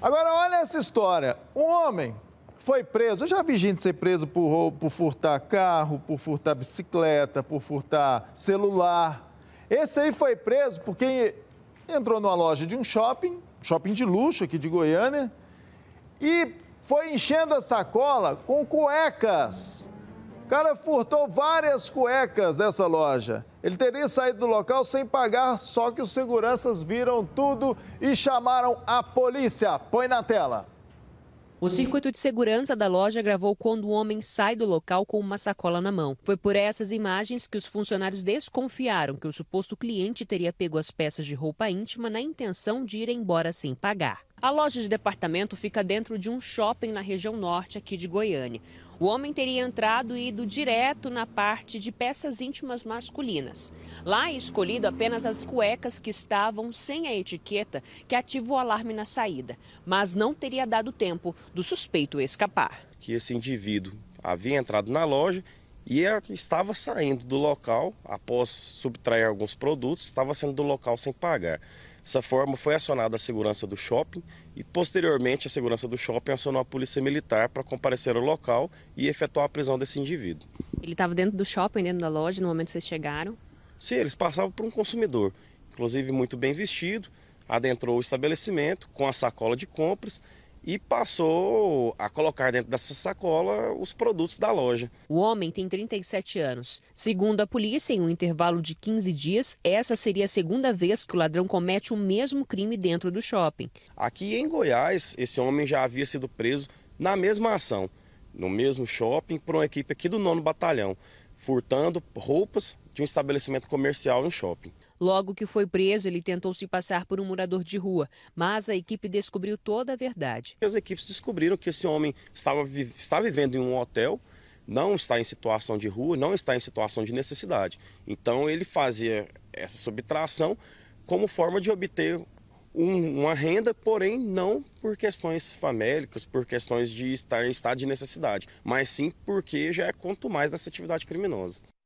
Agora, olha essa história. Um homem foi preso. Eu já vi gente ser preso por, por furtar carro, por furtar bicicleta, por furtar celular. Esse aí foi preso porque entrou numa loja de um shopping, shopping de luxo aqui de Goiânia, e foi enchendo a sacola com cuecas cara furtou várias cuecas dessa loja. Ele teria saído do local sem pagar, só que os seguranças viram tudo e chamaram a polícia. Põe na tela. O circuito de segurança da loja gravou quando o homem sai do local com uma sacola na mão. Foi por essas imagens que os funcionários desconfiaram que o suposto cliente teria pego as peças de roupa íntima na intenção de ir embora sem pagar. A loja de departamento fica dentro de um shopping na região norte aqui de Goiânia. O homem teria entrado e ido direto na parte de peças íntimas masculinas. Lá escolhido apenas as cuecas que estavam sem a etiqueta que ativa o alarme na saída, mas não teria dado tempo do suspeito escapar. Que esse indivíduo havia entrado na loja e eu estava saindo do local, após subtrair alguns produtos, estava saindo do local sem pagar. Dessa forma, foi acionada a segurança do shopping e, posteriormente, a segurança do shopping acionou a polícia militar para comparecer ao local e efetuar a prisão desse indivíduo. Ele estava dentro do shopping, dentro da loja, no momento que vocês chegaram? Sim, eles passavam por um consumidor, inclusive muito bem vestido, adentrou o estabelecimento com a sacola de compras e passou a colocar dentro dessa sacola os produtos da loja. O homem tem 37 anos. Segundo a polícia, em um intervalo de 15 dias, essa seria a segunda vez que o ladrão comete o mesmo crime dentro do shopping. Aqui em Goiás, esse homem já havia sido preso na mesma ação, no mesmo shopping, por uma equipe aqui do nono batalhão, furtando roupas de um estabelecimento comercial em shopping. Logo que foi preso, ele tentou se passar por um morador de rua, mas a equipe descobriu toda a verdade. As equipes descobriram que esse homem estava, estava vivendo em um hotel, não está em situação de rua, não está em situação de necessidade. Então ele fazia essa subtração como forma de obter uma renda, porém não por questões famélicas, por questões de estar em estado de necessidade, mas sim porque já é quanto mais dessa atividade criminosa.